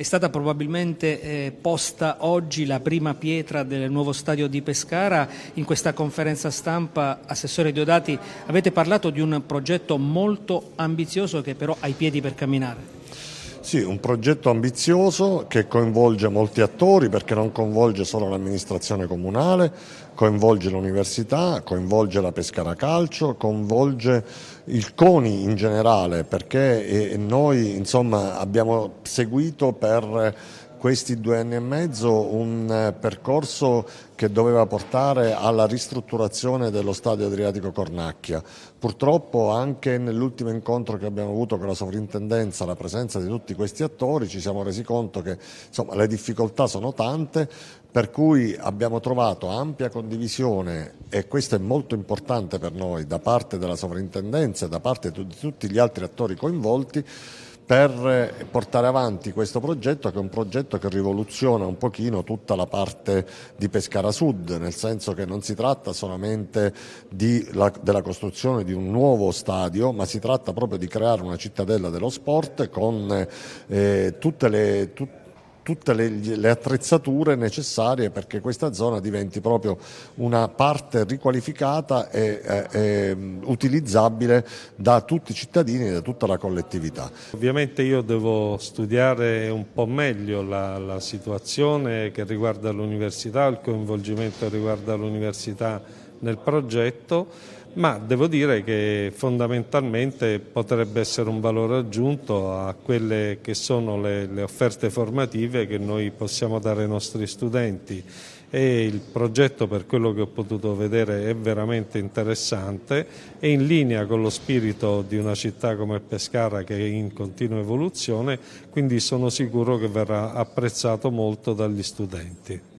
È stata probabilmente eh, posta oggi la prima pietra del nuovo stadio di Pescara. In questa conferenza stampa, Assessore Diodati, avete parlato di un progetto molto ambizioso che però ha i piedi per camminare. Sì, un progetto ambizioso che coinvolge molti attori perché non coinvolge solo l'amministrazione comunale, coinvolge l'università, coinvolge la Pescara Calcio, coinvolge il CONI in generale perché noi insomma, abbiamo seguito per questi due anni e mezzo un eh, percorso che doveva portare alla ristrutturazione dello stadio Adriatico Cornacchia. Purtroppo anche nell'ultimo incontro che abbiamo avuto con la sovrintendenza, la presenza di tutti questi attori, ci siamo resi conto che insomma, le difficoltà sono tante, per cui abbiamo trovato ampia condivisione e questo è molto importante per noi da parte della sovrintendenza e da parte di tutti gli altri attori coinvolti per portare avanti questo progetto che è un progetto che rivoluziona un pochino tutta la parte di Pescara Sud, nel senso che non si tratta solamente la, della costruzione di un nuovo stadio, ma si tratta proprio di creare una cittadella dello sport con eh, tutte le... Tut tutte le, le, attrezzature necessarie perché questa zona diventi proprio una parte riqualificata e, e, e utilizzabile da tutti i cittadini e da tutta la collettività. Ovviamente io devo studiare un po' meglio la, la situazione che riguarda l'università, il coinvolgimento che riguarda l'università nel progetto, ma devo dire che fondamentalmente potrebbe essere un valore aggiunto a quelle che sono le, le offerte formative che noi possiamo dare ai nostri studenti e il progetto per quello che ho potuto vedere è veramente interessante è in linea con lo spirito di una città come Pescara che è in continua evoluzione quindi sono sicuro che verrà apprezzato molto dagli studenti.